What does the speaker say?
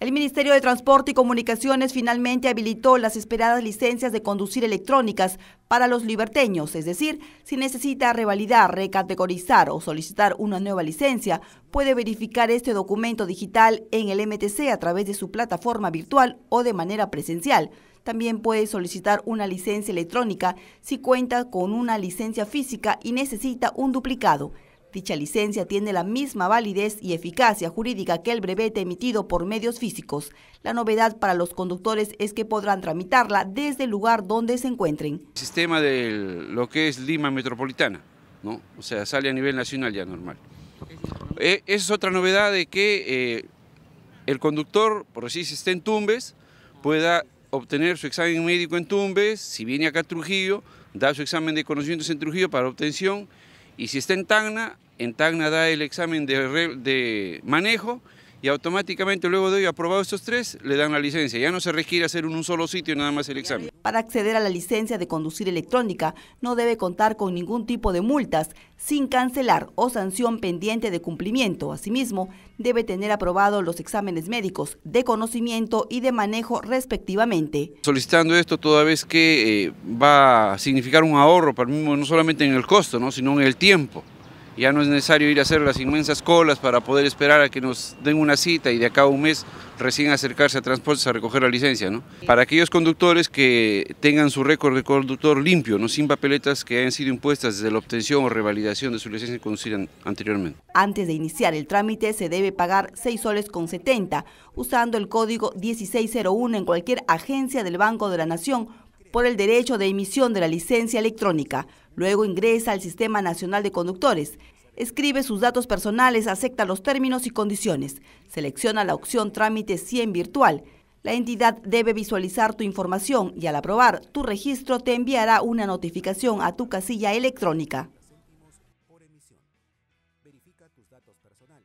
El Ministerio de Transporte y Comunicaciones finalmente habilitó las esperadas licencias de conducir electrónicas para los liberteños, es decir, si necesita revalidar, recategorizar o solicitar una nueva licencia, puede verificar este documento digital en el MTC a través de su plataforma virtual o de manera presencial. También puede solicitar una licencia electrónica si cuenta con una licencia física y necesita un duplicado. Dicha licencia tiene la misma validez y eficacia jurídica que el brevete emitido por medios físicos. La novedad para los conductores es que podrán tramitarla desde el lugar donde se encuentren. El sistema de lo que es Lima Metropolitana, ¿no? o sea, sale a nivel nacional ya normal. Esa es otra eh, novedad de que eh, el conductor, por así si está en Tumbes, pueda obtener su examen médico en Tumbes, si viene acá a Trujillo, da su examen de conocimientos en Trujillo para obtención y si está en Tacna, en Tacna da el examen de, de manejo y automáticamente luego de haber aprobado estos tres, le dan la licencia. Ya no se requiere hacer en un solo sitio nada más el examen. Para acceder a la licencia de conducir electrónica no debe contar con ningún tipo de multas, sin cancelar o sanción pendiente de cumplimiento. Asimismo, debe tener aprobados los exámenes médicos de conocimiento y de manejo respectivamente. Solicitando esto toda vez que eh, va a significar un ahorro para no solamente en el costo, ¿no? sino en el tiempo. Ya no es necesario ir a hacer las inmensas colas para poder esperar a que nos den una cita y de acá a un mes recién acercarse a transportes a recoger la licencia. ¿no? Para aquellos conductores que tengan su récord de conductor limpio, no sin papeletas que hayan sido impuestas desde la obtención o revalidación de su licencia de conducir anteriormente. Antes de iniciar el trámite se debe pagar 6 soles con 70 usando el código 1601 en cualquier agencia del Banco de la Nación por el derecho de emisión de la licencia electrónica. Luego ingresa al Sistema Nacional de Conductores. Escribe sus datos personales, acepta los términos y condiciones. Selecciona la opción Trámite 100 virtual. La entidad debe visualizar tu información y al aprobar tu registro te enviará una notificación a tu casilla electrónica.